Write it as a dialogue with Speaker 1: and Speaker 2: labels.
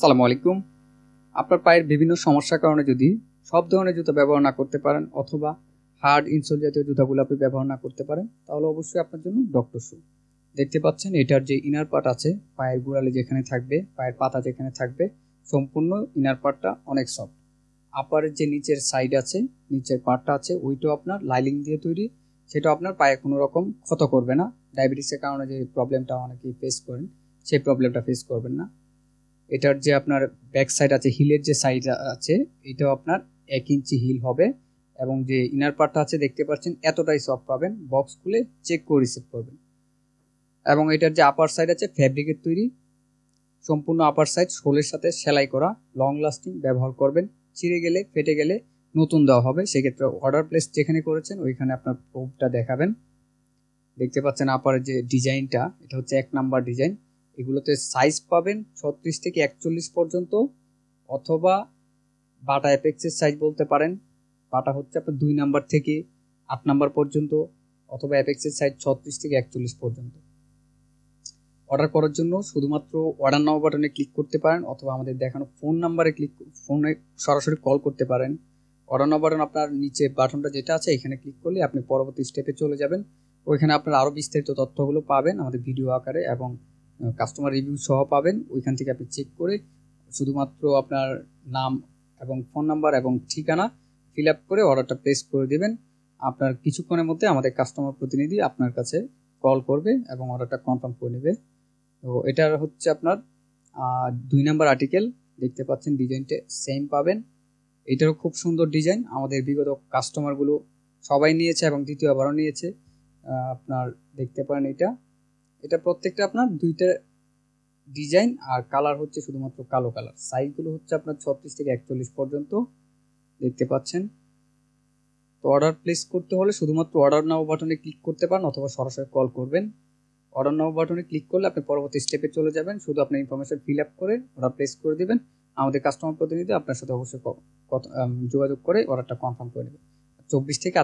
Speaker 1: সালামু আলাইকুম আপনার পায়ের বিভিন্ন সমস্যার কারণে যদি সব ধরনের জুতো ব্যবহার না করতে পারেন অথবা হার্ড ইনসোল জাতীয় জুতাগুলো আপনি ব্যবহার না করতে পারেন তাহলে অবশ্যই আপনার জন্য ডক্টর শু দেখতে পাচ্ছেন এটার যে ইনার পার্ট আছে পায়ের গোড়ালে যেখানে থাকবে পায়ের পাতা যেখানে থাকবে সম্পূর্ণ ইনার পার্টটা অনেক সফট আপারের যে নিচের সাইড আছে নিচের পার্টটা আছে ওইটাও আপনার লাইলিং দিয়ে তৈরি সেটা আপনার পায়ে কোনো রকম ক্ষত করবে না ডায়াবেটিসের কারণে যে প্রবলেমটা অনেকেই ফেস করেন সেই প্রবলেমটা ফেস করবেন না এটার যে আপনার ব্যাক সাইড আছে হিলের যে সাইড আছে এটাও আপনার এক ইঞ্চি হিল হবে এবং যে ইনার পার্টটা আছে দেখতে পাচ্ছেন এতটাই সফট পাবেন বক্স খুলে চেক করে রিসিভ করবেন এবং এটার যে আপার সাইড আছে ফ্যাব্রিকের তৈরি সম্পূর্ণ আপার সাইড শোলের সাথে সেলাই করা লং লাস্টিং ব্যবহার করবেন ছিঁড়ে গেলে ফেটে গেলে নতুন দেওয়া হবে সেক্ষেত্রে অর্ডার প্লেস যেখানে করেছেন ওইখানে আপনার প্রুফটা দেখাবেন দেখতে পাচ্ছেন আপার যে ডিজাইনটা এটা হচ্ছে এক নাম্বার ডিজাইন এগুলোতে সাইজ পাবেন ছত্রিশ থেকে একচল্লিশ পর্যন্ত অথবা বাটা অ্যাপেক্সের সাইজ বলতে পারেন বাটা হচ্ছে আপনার দুই নাম্বার থেকে আট নাম্বার পর্যন্ত অথবা অ্যাপেক্সের সাইজ ছত্রিশ থেকে একচল্লিশ পর্যন্ত অর্ডার করার জন্য শুধুমাত্র অর্ডার নাও বাটনে ক্লিক করতে পারেন অথবা আমাদের দেখানো ফোন নাম্বারে ক্লিক ফোনে সরাসরি কল করতে পারেন অর্ডার নাও বাটন আপনার নিচে বাটনটা যেটা আছে এখানে ক্লিক করলে আপনি পরবর্তী স্টেপে চলে যাবেন ওইখানে আপনার আরও বিস্তারিত তথ্যগুলো পাবেন আমাদের ভিডিও আকারে এবং কাস্টমার রিভিউ সহ পাবেন ওইখান থেকে আপনি চেক করে শুধুমাত্র আপনার নাম এবং ফোন নাম্বার এবং ঠিকানা ফিল আপ করে অর্ডারটা প্লেস করে দেবেন আপনার কিছুক্ষণের মধ্যে আমাদের কাস্টমার প্রতিনিধি আপনার কাছে কল করবে এবং অর্ডারটা কনফার্ম করে নেবে তো এটা হচ্ছে আপনার দুই নাম্বার আর্টিকেল দেখতে পাচ্ছেন ডিজাইনটা সেম পাবেন এটারও খুব সুন্দর ডিজাইন আমাদের বিগত কাস্টমারগুলো সবাই নিয়েছে এবং দ্বিতীয়বারও নিয়েছে আপনার দেখতে পারেন এটা এটা প্রত্যেকটা আপনার দুইটা ডিজাইন আর কালার হচ্ছে শুধুমাত্র কালো কালার সাইজগুলো হচ্ছে আপনার ছত্রিশ থেকে একচল্লিশ পর্যন্ত দেখতে পাচ্ছেন তো অর্ডার প্লেস করতে হলে শুধুমাত্র অর্ডার নাও বাটনে ক্লিক করতে পারেন অথবা সরাসরি কল করবেন অর্ডার নাও বাটনে ক্লিক করলে আপনি পরবর্তী স্টেপে চলে যাবেন শুধু আপনার ইনফরমেশন ফিল আপ করে অর্ডার প্লেস করে দেবেন আমাদের কাস্টমার প্রতিনিধি আপনার সাথে অবশ্যই যোগাযোগ করে অর্ডারটা কনফার্ম করে নেবে চব্বিশ থেকে